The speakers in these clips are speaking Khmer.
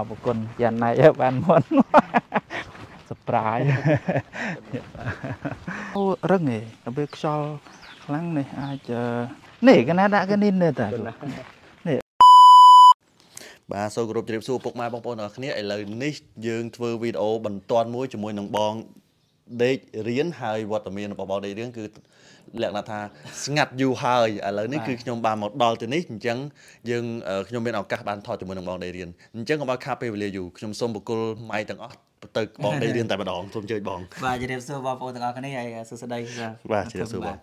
អរគុណយ៉ាងណៃបានមុនសប្រាយអូរឹងឯងដល់ពេលខ្យល់ខ្លាំងនេះអាចនេះកណាដាក់កនេះនេះតានេះបាទសូមគោរពជ្រាបសួរពុកម៉ែបងប្អូនទាំងអស់គ្នាឥឡូវនេះយើងធ្វើវីដេអូបន្ទាន់មួយជាមួយនឹងបងដេករៀនហើយវត្តមានរបស់បងដេករៀនគឺលក្ខណៈថាស្ងាត់យូរហើយឥឡូវនេះគឺខ្ញុំបានមកដល់ទីនេះអញ្ចឹងយើងខ្ញុំមានឱកាសបានថតជាមួយនឹងបងដេករៀនអញ្ចឹងកុំឲ្យខាតពេលវេលាយូរខ្ញុំសូមបកគលម៉ៃទាំងអស់ទៅបងដេករៀនតែម្ដងសូមជួយបងបាទជម្រាបសួរបងប្អូនទាំងអស់គ្នាហើយសួស្ដីបាទជម្រាបសួរបង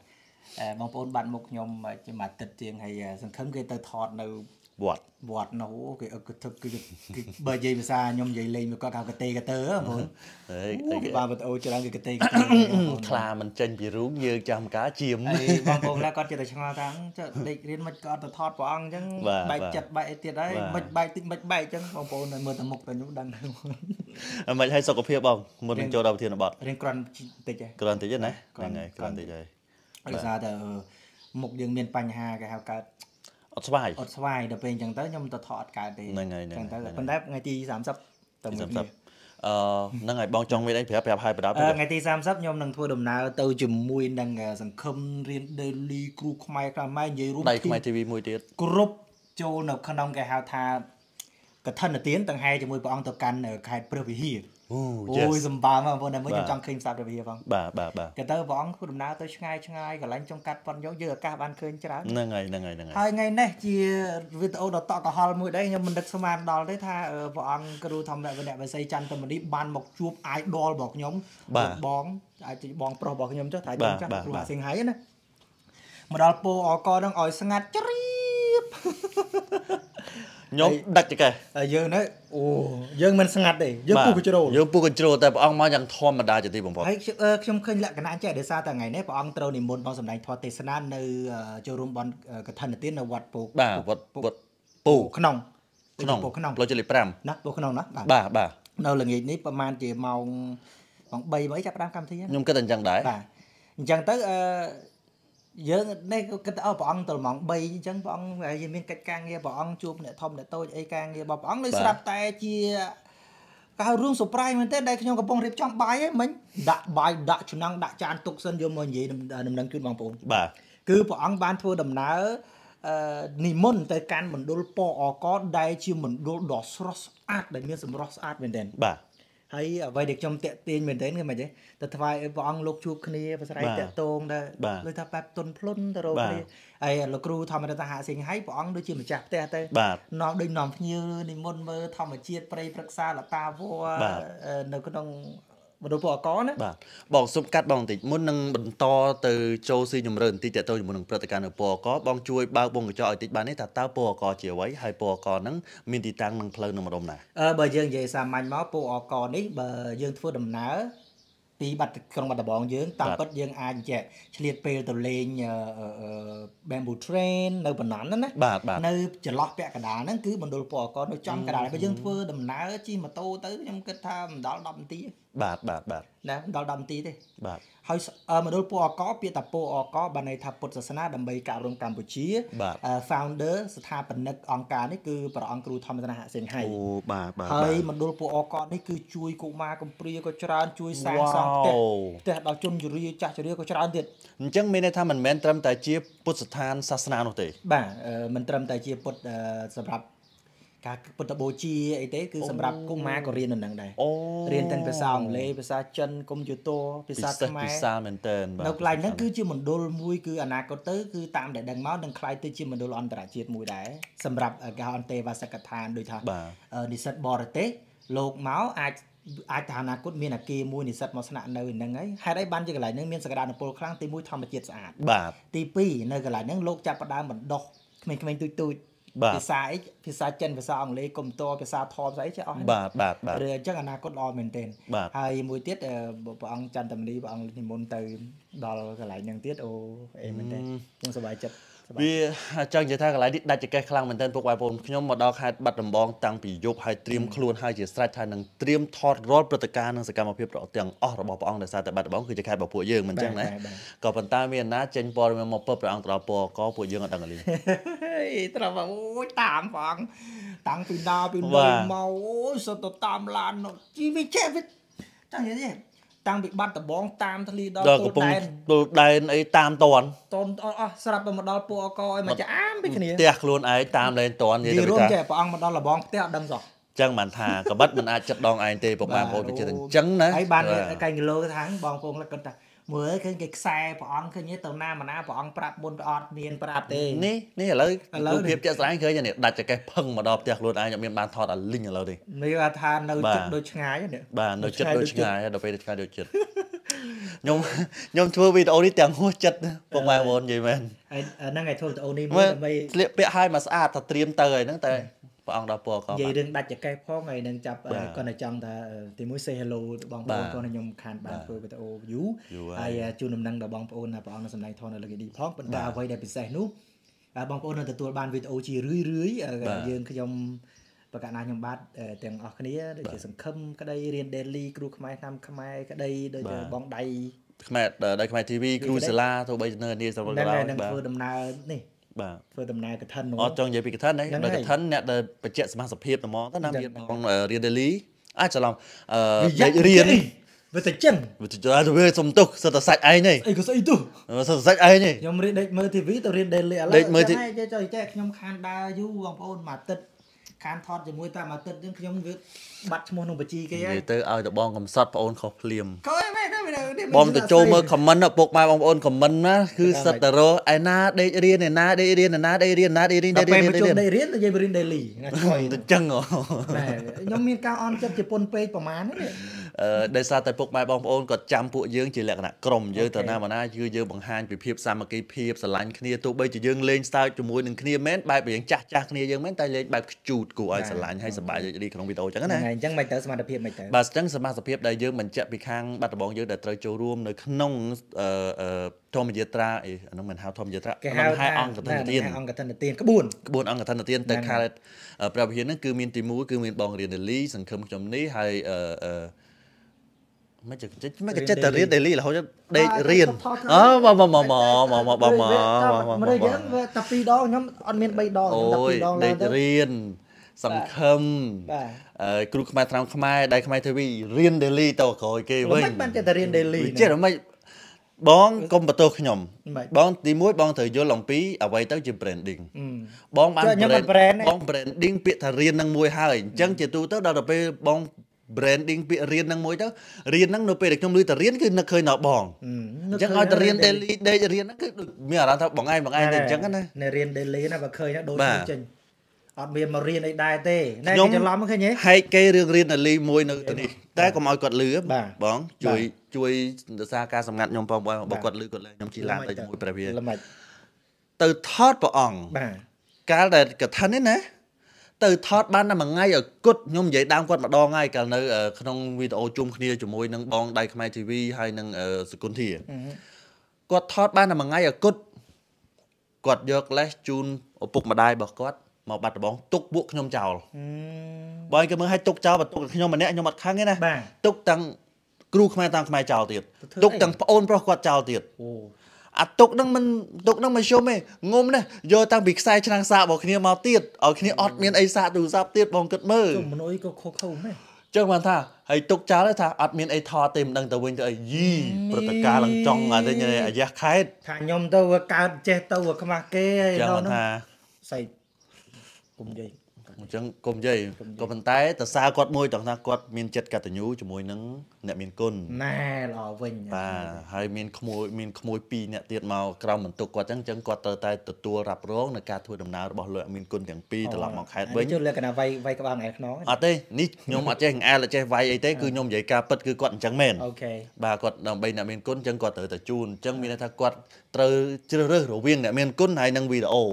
បងប្អូនបានមុខខ្ញុំជាមួយអាទិត្យជាងហើយសង្ឃឹមគេទៅថតនៅវត្តវត្តនោះគេអឹកកធឹកគឺបើនិយាយភាសាខ្ញុំនិយាយលេងមកគាត់ហៅកតេកតើបងប្អូនអេគេបានវីដេអូច្រើនគេកតេកតើខ្លាមិនចេញពីរូបយើងចាំការជាមបងប្អូនណាគាត់ចេះតែឆ្ងល់ថាចុះដេករៀនមិនក៏ទៅថតព្រះអង្គអញ្ចឹងបែកចិត្តបែកអីទៀតហើយមិនបែកតិចមិនបែកអញ្ចឹងបងប្អូនមើលតែមុខតែខ្ញុំដឹងមិនឲ្យសុខភាពបងមុននឹងចូលដល់ប្រធានបទរៀនក្រាន់តិចហ៎ក្រាន់តិចណាហ្នឹងហើយក្រាន់តិចហើយដោយសារតែមុខយើងមានបញ្ហាគេហៅកើតអត់ស្វាយអត់ស្វាយដល់ពេលអញ្ចឹងទៅខ្ញុំទៅថតអត់កើតទេហ្នឹងហើយហ្នឹងទៅប៉ុន្តែថ្ងៃទី30ទៅមួយគ្នាអឺហ្នឹងហើយបងចង់មានអីប្រាប់ប្រាប់ហើយបណ្ដាថ្ងៃទី30ខ្ញុំនឹងធ្វើដំណើរទៅជាមួយនឹងសង្គមរៀន Daily គ្រូខ្មែរខ្មែរនិយាយរួមដៃខ្មែរ TV មួយទៀតគ្រប់ចូលនៅក្នុងគេហៅថាកឋិនទានទាំងហែជាមួយព្រះអង្គទៅកាន់ខេត្តព្រះវិហារអូយសម្បើមបងប្អូនតែមួយខ្ញុំចង់ឃើញផ្សាររបស់វាផងបាទបាទបាទតែទៅព្រះអង្គធ្វើដំណើរទៅឆ្ងាយឆ្ងាយកន្លែងចុងកាត់ប៉ុនយកយើងឱកាសបានឃើញច្រើនហ្នឹងហើយហ្នឹងហើយហ្នឹងហើយហើយថ្ងៃនេះជាវីដេអូដ៏តក់ក្រហល់មួយដែរខ្ញុំមិននឹកស្មានដល់ទេថាព្រះអង្គគ្រូធម្មវនៈវិស័យច័ន្ទតមនី បានមកជួប idol របស់ខ្ញុំបងអាចបងប្រុសរបស់ខ្ញុំចុះតែខ្ញុំចាស់គ្រូអាសៀងហៃណាមកដល់ពោអកនឹងឲ្យស្ងាត់ជ្រាបខ្ញុំដាច់ចកេះហើយយើងនៅអូយើងមិនស្ងាត់ទេយើងពុះកញ្ជ្រោលយើងពុះកញ្ជ្រោលតែព្រះអង្គមកយ៉ាងធម្មតាជាទីបំផុតហើយខ្ញុំឃើញលក្ខណៈចេះដោយសារតែថ្ងៃនេះព្រះអង្គត្រូវនិមន្តមកសម្ដែងធម៌ទេសនានៅចូលរួមបនកឋិនទាននៅវត្តពូកបាទវត្តវត្ត ពូ ក្នុង ក្នុងពូក្នុងផ្លូវជលី5ណាពូក្នុងណាបាទបាទនៅល្ងាចនេះប្រហែលជាម៉ោងម៉ោង3មកចាប់ផ្ដើមកម្មវិធីខ្ញុំគិតតែអញ្ចឹងដែរបាទអញ្ចឹងទៅអឺយើងនេះគិតអស់ព្រះអង្គទល់ម៉ោង3អញ្ចឹងព្រះអង្គយើងមានកិច្ចការងារព្រះអង្គជួបអ្នកធំអ្នកតូចអីការងាររបស់ព្រះអង្គលើស្រាប់តែជាកៅរឿងសុប្រៃមែនទេដែលខ្ញុំកំពុងរៀបចំបាយហ្នឹងមិញដាក់បាយដាក់ឆ្នាំងដាក់ចានទុកសិនយកមកនិយាយដំណឹងជូនបងប្អូនបាទគឺព្រះអង្គបានធ្វើដំណើរនិមន្តទៅកាន់មណ្ឌលពអកដែលជាមណ្ឌលដ៏ស្រស់ស្អាតដែលមានសម្រស់ស្អាតមែនទែនបាទហើយអ្វីដែលខ្ញុំតាក់ទាញមែនទែនគឺមិនទេតែថ្វាយឲ្យព្រះអង្គលោកជួបគ្នាប្រស្រ័យតាក់តងទៅលើថាបែបទុនភ្លុនទៅរកគ្នាហើយលោកគ្រូធម្មរតហាសិង្ហហើយព្រះអង្គដូចជាម្ចាស់ផ្ទះទៅនាំដូចនាំភ្ញៀវនិមន្តមើលធម្មជាតិព្រៃព្រឹក្សាលតាវនៅក្នុងមនុស្សពលកណាបាទបងសុំកាត់បងបន្តិចមុននឹងបន្តទៅចូលស៊ីជំរឿនបន្តិចតទៅជាមួយនឹងព្រឹត្តិការណ៍នៅពលកបងជួយបើកវងកញ្ចក់ឲ្យតិចបានទេថាតើពលកជាអ្វីហើយពលកហ្នឹងមានទីតាំងនិងផ្លូវនៅម្ដុំណាអឺបើយើងនិយាយសាមញ្ញមកពលកនេះបើយើងធ្វើដំណើរពីបាត់ក្រុងបាត់ដំបងយើងតាមពិតយើងអាចចេះឆ្លៀតពេលទៅលេង Bamboo Train នៅបណ្ណហ្នឹងណានៅចន្លោះពាក់កណ្ដាលហ្នឹងគឺមណ្ឌលពលកនៅចំកណ្ដាលបើយើងធ្វើដំណើរជិះម៉ូតូទៅខ្ញុំគិតថាមិនដល់10នាទីបាទបាទបាទណាដល់10នាទីទេ បាទហើយមណ្ឌលពអកពាក្យតាពអកបានន័យថាពុទ្ធសាសនាដើម្បីការអប់រំកម្ពុជា founder ស្ថាបនិកអង្គការនេះគឺព្រះអង្គគ្រូធម្មរៈសេនហៃអូបាទបាទហើយមណ្ឌលពអកនេះគឺជួយកុមារកំព្រាក៏ច្រើនជួយសាងសង់ផ្ទះផ្ទះដល់ជនជរាចាស់ជរាក៏ច្រើនទៀតអញ្ចឹងមានន័យថាមិនមែនត្រឹមតែជាពុទ្ធស្ថានសាសនានោះទេបាទមិនត្រឹមតែជាពុទ្ធសម្រាប់ការពុទ្ធបូជាអីទេគឺសម្រាប់កុមារក៏រៀននៅនឹងដែររៀនទាំងភាសាអង់គ្លេសភាសាចិនកុំព្យូទ័រភាសាខ្មែរភាសាមែនតើនៅកន្លែងហ្នឹងគឺជាមណ្ឌលមួយគឺអនាគតទៅគឺតាមដែលដឹងមកនឹងខ្លាយទៅជាមណ្ឌលអន្តរជាតិមួយដែរសម្រាប់កោអន្តេវាសកដ្ឋានដូចថានិស្សិតបរទេសលោកមកអាចអាចថាអនាគតមានអាគារមួយនិស្សិតមកស្នាក់នៅហ្នឹងហើយហេតុអីបានជាកន្លែងហ្នឹងមានសក្តានុពលខ្លាំងទី1ធម្មជាតិស្អាតបាទទី2នៅកន្លែងហ្នឹងលោកចាប់ផ្ដើមបណ្ដុះក្មេងៗទូចទូចភាសាអីភាសាចិនភាសា អង់គ្លេសកុំព្យូទ័រភាសាធមស្អីចេះអស់បាទបាទបាទឬអញ្ចឹងអនាគតល្អមែនទែនហើយមួយទៀតព្រះអង្គចន្ទមនីព្រះអង្គនិមន្តទៅដល់កន្លែងហ្នឹងទៀតអូអេមែនទេខ្ញុំសប្បាយចិត្តវាចង់និយាយថាកន្លែងនេះដាច់ចង្កេះខ្លាំងមែនទែនពួកបងប្អូនខ្ញុំមកដល់ខេត្តបាត់ដំបង តាំងពីយប់ហើយត្រៀមខ្លួនហើយជាស្រេចថានឹងត្រៀមថតរាល់ព្រឹត្តិការណ៍និងសកម្មភាពទាំងអស់របស់ព្រះអង្គដោយសារតែបាត់ដំបងគឺជាខេត្តរបស់ពួកយើងមិនចឹងណាក៏ប៉ុន្តែមានណាចេញព័ត៌មានមកពើព្រះអង្គត្រដល់ពកពួកយើងអត់ដឹងលីត្រង់អូយតាមព្រះអង្គតាំងពីដើរពីលុយមកអូយសុទ្ធតែតាមឡានជីវិតចេះចង់និយាយទេតាំងពីបាត់ដំបងតាមទលីដល់គោលដែនគោលដែនអីតាមតន់តន់អស់ស្រាប់តែមកដល់ពួកអកអីមកចាមពីគ្នាផ្ទះខ្លួនឯងតាមលែងតន់និយាយទៅថាគេព្រះអង្គមកដល់របងផ្ទះអត់ដឹងសោះចឹងបានថាកបិតមិនអាចចិត្តដងឯងទេពុកម៉ែបងប្អូនវាចិត្តអញ្ចឹងណាហើយបានកែងគីឡូថាបងប្អូនគាត់ថាមើលឃើញគេខ្សែព្រះអង្គឃើញទៅណាមណាព្រះអង្គប្រាប់មុនប្រអត់មានប្រាប់ទេនេះនេះឥឡូវរូបភាពជាក់ស្ដែងឃើញនេះដាច់ចកេះផឹងមកដល់ផ្ទះខ្លួនឯងអត់មានបានថតអាលីងឥឡូវទេនេះគាត់ថានៅចិត្តដូចឆ្ងាយនេះបាទនៅចិត្តដូចឆ្ងាយដល់ពេលឆ្ងាយដូចចិត្តខ្ញុំខ្ញុំធ្វើវីដេអូនេះទាំងហួសចិត្តពុកម៉ែបងអូននិយាយមែនហ្នឹងឯងធ្វើវីដេអូនេះដើម្បីស្លៀកពាក់ឲ្យមកស្អាតថាត្រៀមទៅហើយហ្នឹងតែព្រះអង្គដល់ពរក៏និយាយរឿងដាច់ចកេះផងហើយនឹងចាប់គាត់នៅចង់ថាទីមួយ say hello បងប្អូនគាត់ខ្ញុំខានបានធ្វើវីដេអូ view ហើយជូនដំណឹងដល់បងប្អូនណាព្រះអង្គនៅសម្ដែងធននៅលើកនេះផងប៉ុន្តែអ្វីដែលពិសេសនោះបងប្អូននឹងទទួលបានវីដេអូជារឿយរឿយយើងខ្ញុំបកណាខ្ញុំបាទទាំងអស់គ្នាដូចជាសង្ឃឹមក្តីរៀន daily គ្រូខ្មែរតាមខ្មែរក្តីដូចជាបងដៃខ្មែរដៃខ្មែរ TV គ្រូសាលាទៅបីនៅនេះសម្រាប់ដល់បាទនឹងធ្វើដំណើរនេះបាទធ្វើដំណើរកឋិននោះអត់ចង់និយាយពីកឋិនហ្នឹងដល់កឋិនអ្នកដែលបច្ចៈសមាសភាពហ្មងទៅណាមានបងរៀនដេលីអាចច្រឡំអឺរៀនវាតែចឹងវាតែវាសុំទោសសិតតែសាច់ឯងទេអីក៏ស្អីទោះសិតតែសាច់ឯងទេខ្ញុំរៀនដេកមើល TV ទៅរៀន daily ឥឡូវចាំឯងចេះចុះចេះខ្ញុំខានដើរយូរបងប្អូនមួយអាទិត្យខានថតជាមួយតាមអាទិត្យយើងខ្ញុំវាបាត់ឈ្មោះក្នុងបញ្ជីគេហើយទៅឲ្យតបងកំសត់បងអូនខុសភ្លាមខុសមែនបងទៅចូលមើល comment ពុកម៉ែបងប្អូន comment ណាគឺសិតតរឯណាដេករៀនឯណាដេករៀនឯណាដេករៀនណាដេករៀនដេករៀនដេករៀនដេករៀននិយាយរៀន daily ណាឆ្លើយទៅចឹងហ៎ខ្ញុំមានការអន់ចិត្តជប៉ុនពេកប្រហែលហ្នឹងដោយសារតែពុកម៉ែបងប្អូនគាត់ចាំពួកយើងជាលក្ខណៈក្រុមយើងទៅណាមកណាគឺយើងបង្ហាញពីភាពសាមគ្គីភាពស្រឡាញ់គ្នាទោះបីជាយើងលេងសើចជាមួយនឹងគ្នាមែនបែបយើងចាស់ចាស់គ្នាយើងមែនតែលេងបែបខ្ជូតគួរឲ្យស្រឡាញ់ហើយសប្បាយរីករាយក្នុងវីដេអូអញ្ចឹងណាអញ្ចឹងមិនទៅសមត្ថភាពមិនទៅបាទអញ្ចឹងសមត្ថភាពដែលយើងបញ្ជាក់ពីខាងបាត់ដំបងយើងដែលត្រូវចូលរួមនៅក្នុងអឺធម្មយាត្រាអីអានោះមិនហៅធម្មយាត្រាគេហៅថាអង្គកថាទានអង្គកថាទានក្បួនក្បួនអង្គកថាទានទៅខេត្តព្រះវិហារហ្នឹងគឺមានទី1គឺមានបងរៀនលីសង្ឃឹមខ្ញុំនេះហើយអឺមិនចេះមិនចេះតែរៀន daily រហូតដេករៀនអឺមកមកមកមកមកមកមករៀនតែ2ដងខ្ញុំអត់មាន3ដងតែ2ដងឡើងទៅរៀនសង្ឃឹមគ្រូខ្មែរត្រង់ខ្មែរដៃខ្មែរទេវីរៀន daily តក្រោយគេវិញមិនចេះតែរៀន daily ចេះមិនបងកុំបន្ទោសខ្ញុំបងទី1បងត្រូវយល់អំពីអ្វីទៅជា branding បងបាន brand បង branding ពាក្យថារៀននឹងមួយហើយអញ្ចឹងជាទូទៅដល់ទៅពេលបង branding ពាក្យរៀនហ្នឹងមួយទៅរៀនហ្នឹងនៅពេលដែលខ្ញុំឮតែរៀនគឺនឹកឃើញដល់បងអញ្ចឹងឲ្យតែរៀន daily ដេករៀនហ្នឹងគឺដូចមានអារម្មណ៍ថាបងឯងបងឯងតែអញ្ចឹងណានៅរៀន daily ណាបើឃើញដូចចេញអត់មានមករៀនអីដែរទេតែគេច្រឡំឃើញទេហែកគេរឿងរៀន daily មួយនៅទីនេះតែកុំឲ្យគាត់លឺបង ជួយ ជួយរសារការសម្ងាត់ខ្ញុំបងបើគាត់លឺគាត់លែងខ្ញុំជីឡាន ទៅជាមួយព្រះវាទៅថតព្រះអង្គបាទកាលដែលកថានេះណាទៅថតបានតែមួយថ្ងៃឲ្យគត់ខ្ញុំនិយាយដើមគាត់ម្ដងហើយកាលនៅ ក្នុងវីដេអូជុំគ្នាជាមួយនឹងបងដៃខ្មែរ TV ហើយនឹងសគុណធាគាត់ថតបានតែមួយថ្ងៃឲ្យគត់គាត់យកលេសជូនឪពុកម្ដាយរបស់គាត់មកបាត់ដបងទុកពួកខ្ញុំចោលបងគេមើលឲ្យទុកចោលបើទុកខ្ញុំម្នាក់ខ្ញុំអត់ខឹងទេណាទុកទាំងគ្រូខ្មែរតាមខ្មែរចោលទៀតទុកទាំងប្អូនប្រុសគាត់ចោលទៀតអូអាទុកនឹងមិនទុកនឹងមិនជុំទេងុំណាយកតាំងពីខ្សែឆ្នាំងសារបស់គ្នាមកទៀតឲ្យគ្នាអត់មានអីសាទូរស័ព្ទទៀតបងគិតមើលមនុស្សក៏ខុសខុសណាចឹងបានថាហើយទុកចោលថាអត់មានអីថតទេមិនដឹងទៅវិញទៅអីយីព្រឹត្តិការឡើងចង់តែអាយ៉ាខេតថាខ្ញុំទៅកើតចេះទៅខ្មាស់គេហើយដល់នោះសៃគុំនិយាយអញ្ចឹងកុំនិយាយក៏ប៉ុន្តែតសាគាត់មួយតោះថាគាត់មានចិត្តកតញ្ញូជាមួយនឹងអ្នកមានគុណណែល្អវិញបាទហើយមានក្មួយមានក្មួយពីរអ្នកទៀតមកក្រោមបន្ទុកគាត់អញ្ចឹងអញ្ចឹងគាត់ត្រូវតែទទួលរ៉ាប់រងនៃការធ្វើដំណើររបស់លោកមានគុណទាំងពីរត្រឡប់មកខេត្តវិញចុះលក្ខណៈវាយវាយក្បាលងែខ្នងអត់ទេនេះខ្ញុំអត់ចេះអង្អែលអត់ចេះវាយអីទេគឺខ្ញុំនិយាយការពិតគឺគាត់អញ្ចឹងមែនអូខេបាទគាត់ដើម្បីអ្នកមានគុណអញ្ចឹងគាត់ត្រូវតែជូនអញ្ចឹងមានន័យថាគាត់ត្រូវជ្រើសរើសរវាងអ្នកមានគុណហើយនិងវីដេអូ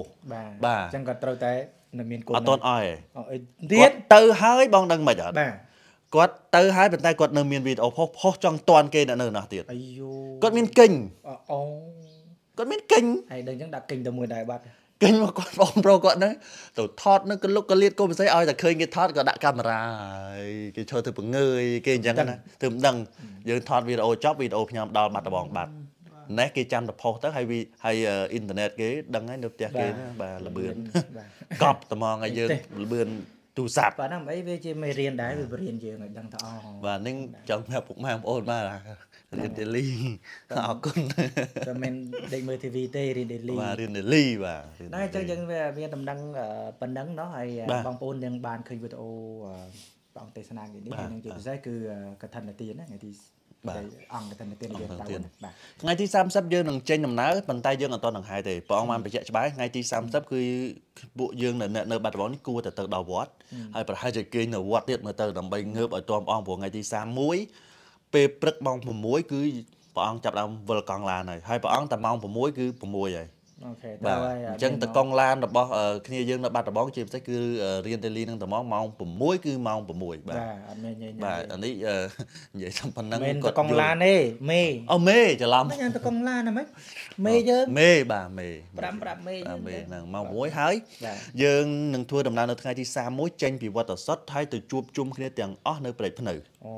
បាទអញ្ចឹងគាត់ត្រូវតែនៅមានកូនអត់តន់អស់ឯងទៀតទៅហើយបងដឹងមិនអត់បាទគាត់ទៅហើយប៉ុន្តែគាត់នៅមានវីដេអូផុសផុសចង់តន់គេនៅនោះទៀតអាយូគាត់មានគិញអូគាត់មានគិញហើយដឹងចឹងដាក់គិញទៅមួយដែរបាត់គិញមកគាត់បងប្រុសគាត់ហ្នឹងទៅថតនៅកលុកកលៀតកូនពិសេសឲ្យតែឃើញគេថតក៏ដាក់កាមេរ៉ាហើយគេឈរទៅពងើយគេអញ្ចឹងណាធ្វើមិនដឹងយើងថតវីដេអូចប់វីដេអូខ្ញុំដល់បាត់ដបងបាត់ណេះគេចាំតែផុសទៅហើយវាហើយអ៊ីនធឺណិតគេ ដឹងហើយនៅផ្ទះគេណាបាទលបឿនកប់ត្មងឲ្យយើងលបឿនទូរស័ព្ទបាទហ្នឹងអីវាជាមេរៀនដែរវាបរៀនយើងឲ្យដឹងថាអូបាទនឹងចង់ប្រាប់ពុកម៉ែបងប្អូនបាទរៀន daily អរគុណតែមិនដេកមើល TV ទេរៀន daily បាទរៀន daily បាទតែអញ្ចឹងយើងវាមានដំណឹងប៉ុណ្ណឹងเนาะហើយបងប្អូននឹងបានឃើញវីដេអូព្រះអង្គទេសនាថ្ងៃនេះនឹងជាពិសេសគឺកថានិទានថ្ងៃទីអង្គទៅទៀតយើងទៅបាទថ្ងៃទី30យើងនឹងចេញដំណើរប៉ុន្តែយើងអត់ទាន់ដង្ហែទេព្រះអង្គបានបញ្ជាក់ច្បាស់ថ្ងៃទី30គឺពួកយើងនៅនៅបាត់ដំបងនេះគួរតែទៅដល់វត្តហើយប្រហែលជាគេនៅវត្តទៀតមើលទៅដើម្បីងើបឲ្យទាន់ព្រះអង្គព្រោះថ្ងៃទី31ពេលព្រឹកម៉ោង6គឺព្រះអង្គចាប់ដើមវិលកង់ឡានហើយហើយព្រះអង្គតែម៉ោង6គឺ6ហើយអូខេទៅហើយអញ្ចឹងតកង់ឡានរបស់ គ្នាយើងនៅបាត់ដំបងជាពិសេសគឺរៀនតេលីនឹងត្មងម៉ោង6គឺម៉ោង6បាទបាទអត់មានញ៉ៃបាទអានេះនិយាយតាមប៉ុណ្ណឹងគាត់តកង់ឡានទេមេអូមេច្រឡំខ្ញុំតកង់ឡានហ្មងមេយើងមេបាទមេ5 5មេមេហ្នឹងម៉ោង6ហើយយើងនឹងធ្វើដំណើរនៅថ្ងៃទី31ចេញពីវត្តសតហើយទៅជួបជុំគ្នាទាំងអស់នៅព្រែកភ្នៅអូ